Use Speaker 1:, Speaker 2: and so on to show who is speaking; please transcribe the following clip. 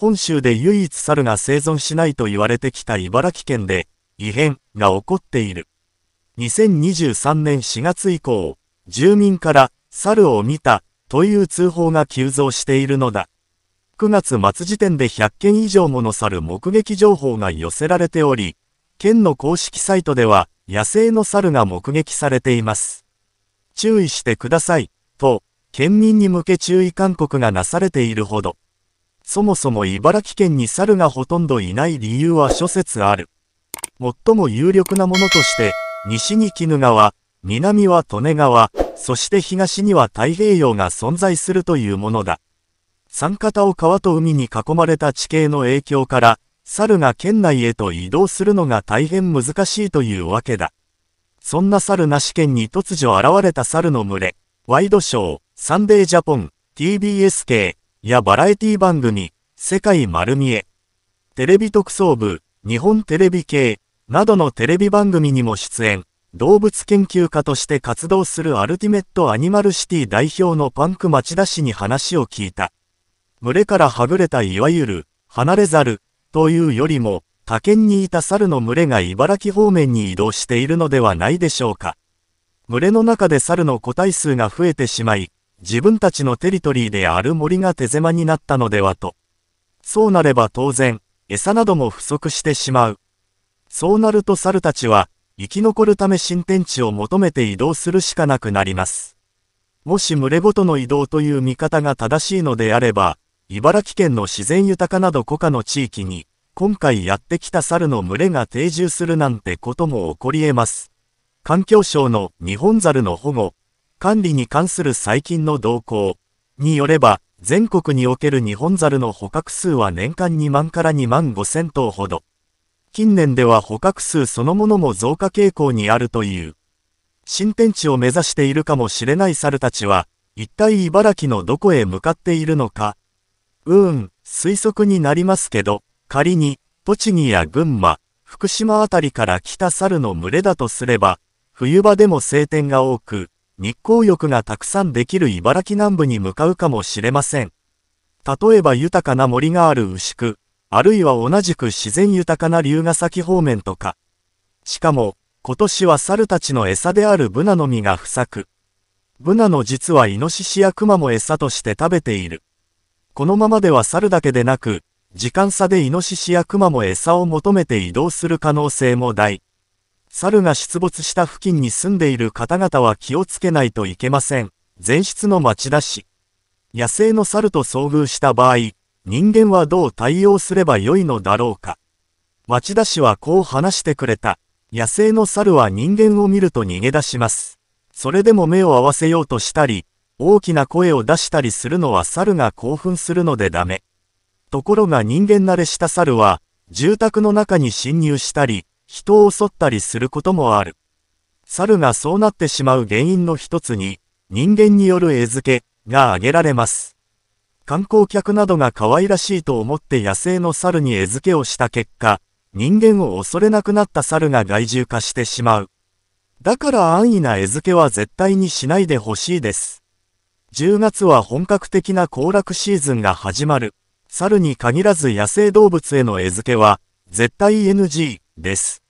Speaker 1: 本州で唯一猿が生存しないと言われてきた茨城県で異変が起こっている。2023年4月以降、住民から猿を見たという通報が急増しているのだ。9月末時点で100件以上もの猿目撃情報が寄せられており、県の公式サイトでは野生の猿が目撃されています。注意してください、と、県民に向け注意勧告がなされているほど。そもそも茨城県に猿がほとんどいない理由は諸説ある。最も有力なものとして、西に鬼怒川、南は利根川、そして東には太平洋が存在するというものだ。三方を川と海に囲まれた地形の影響から、猿が県内へと移動するのが大変難しいというわけだ。そんな猿なし県に突如現れた猿の群れ、ワイドショー、サンデージャポン、TBS 系、やバラエティ番組、世界丸見え、テレビ特捜部、日本テレビ系、などのテレビ番組にも出演、動物研究家として活動するアルティメットアニマルシティ代表のパンク町田氏に話を聞いた。群れからはぐれたいわゆる、離れざる、というよりも、他県にいた猿の群れが茨城方面に移動しているのではないでしょうか。群れの中で猿の個体数が増えてしまい、自分たちのテリトリーである森が手狭になったのではと。そうなれば当然、餌なども不足してしまう。そうなると猿たちは、生き残るため新天地を求めて移動するしかなくなります。もし群れごとの移動という見方が正しいのであれば、茨城県の自然豊かなど古家の地域に、今回やってきた猿の群れが定住するなんてことも起こり得ます。環境省の日本猿の保護、管理に関する最近の動向によれば、全国における日本猿の捕獲数は年間2万から2万5千頭ほど。近年では捕獲数そのものも増加傾向にあるという。新天地を目指しているかもしれない猿たちは、一体茨城のどこへ向かっているのか。うーん、推測になりますけど、仮に、栃木や群馬、福島あたりから来た猿の群れだとすれば、冬場でも晴天が多く、日光浴がたくさんできる茨城南部に向かうかもしれません。例えば豊かな森がある牛久、あるいは同じく自然豊かな龍ヶ崎方面とか。しかも、今年は猿たちの餌であるブナの実が不作。ブナの実はイノシシやクマも餌として食べている。このままでは猿だけでなく、時間差でイノシシやクマも餌を求めて移動する可能性も大。猿が出没した付近に住んでいる方々は気をつけないといけません。前室の町田市。野生の猿と遭遇した場合、人間はどう対応すればよいのだろうか。町田市はこう話してくれた。野生の猿は人間を見ると逃げ出します。それでも目を合わせようとしたり、大きな声を出したりするのは猿が興奮するのでダメ。ところが人間慣れした猿は、住宅の中に侵入したり、人を襲ったりすることもある。猿がそうなってしまう原因の一つに、人間による餌付けが挙げられます。観光客などが可愛らしいと思って野生の猿に餌付けをした結果、人間を恐れなくなった猿が害獣化してしまう。だから安易な餌付けは絶対にしないでほしいです。10月は本格的な行楽シーズンが始まる。猿に限らず野生動物への餌付けは、絶対 NG。です。